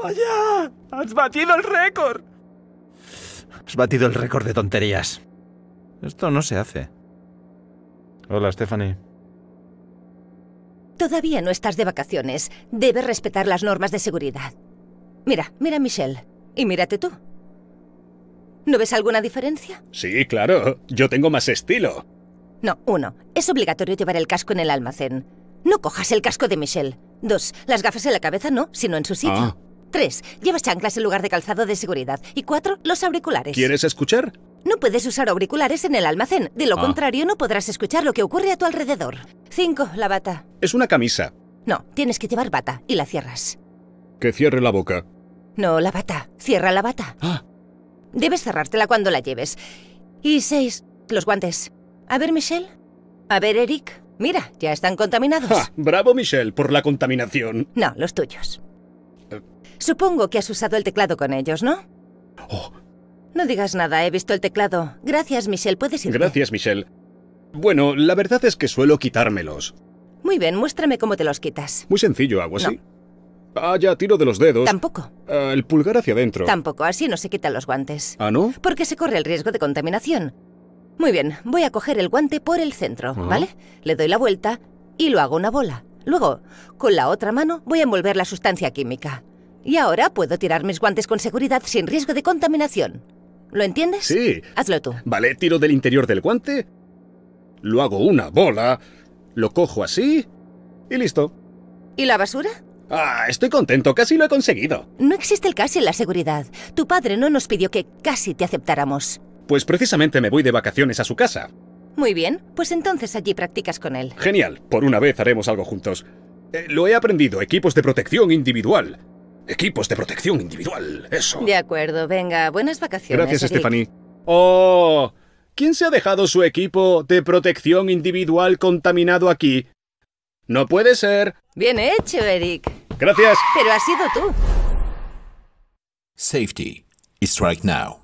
¡Vaya! ¡Has batido el récord! Has batido el récord de tonterías. Esto no se hace. Hola, Stephanie. Todavía no estás de vacaciones. Debes respetar las normas de seguridad. Mira, mira a Michelle. Y mírate tú. ¿No ves alguna diferencia? Sí, claro. Yo tengo más estilo. No, uno. Es obligatorio llevar el casco en el almacén. No cojas el casco de Michelle. Dos. Las gafas en la cabeza no, sino en su sitio. Ah. Tres, llevas chanclas en lugar de calzado de seguridad. Y cuatro, los auriculares. ¿Quieres escuchar? No puedes usar auriculares en el almacén. De lo ah. contrario, no podrás escuchar lo que ocurre a tu alrededor. Cinco, la bata. Es una camisa. No, tienes que llevar bata y la cierras. Que cierre la boca. No, la bata. Cierra la bata. Ah. Debes cerrártela cuando la lleves. Y seis, los guantes. A ver, Michelle. A ver, Eric. Mira, ya están contaminados. Ah, bravo, Michelle, por la contaminación. No, los tuyos. Supongo que has usado el teclado con ellos, ¿no? Oh. No digas nada, he visto el teclado. Gracias, Michelle, puedes ir. Gracias, Michelle. Bueno, la verdad es que suelo quitármelos. Muy bien, muéstrame cómo te los quitas. Muy sencillo, hago así. Ah, ya, tiro de los dedos. Tampoco. Ah, el pulgar hacia adentro. Tampoco, así no se quitan los guantes. ¿Ah, no? Porque se corre el riesgo de contaminación. Muy bien, voy a coger el guante por el centro, ¿vale? Le doy la vuelta y lo hago una bola. Luego, con la otra mano, voy a envolver la sustancia química. Y ahora puedo tirar mis guantes con seguridad sin riesgo de contaminación. ¿Lo entiendes? Sí. Hazlo tú. Vale, tiro del interior del guante, lo hago una bola, lo cojo así y listo. ¿Y la basura? Ah, estoy contento, casi lo he conseguido. No existe el casi en la seguridad. Tu padre no nos pidió que casi te aceptáramos. Pues precisamente me voy de vacaciones a su casa. Muy bien, pues entonces allí practicas con él. Genial, por una vez haremos algo juntos. Eh, lo he aprendido, equipos de protección individual. Equipos de protección individual, eso. De acuerdo, venga, buenas vacaciones. Gracias, Stephanie. ¡Oh! ¿Quién se ha dejado su equipo de protección individual contaminado aquí? No puede ser. Bien hecho, Eric. Gracias. Pero has sido tú. Safety. is right now.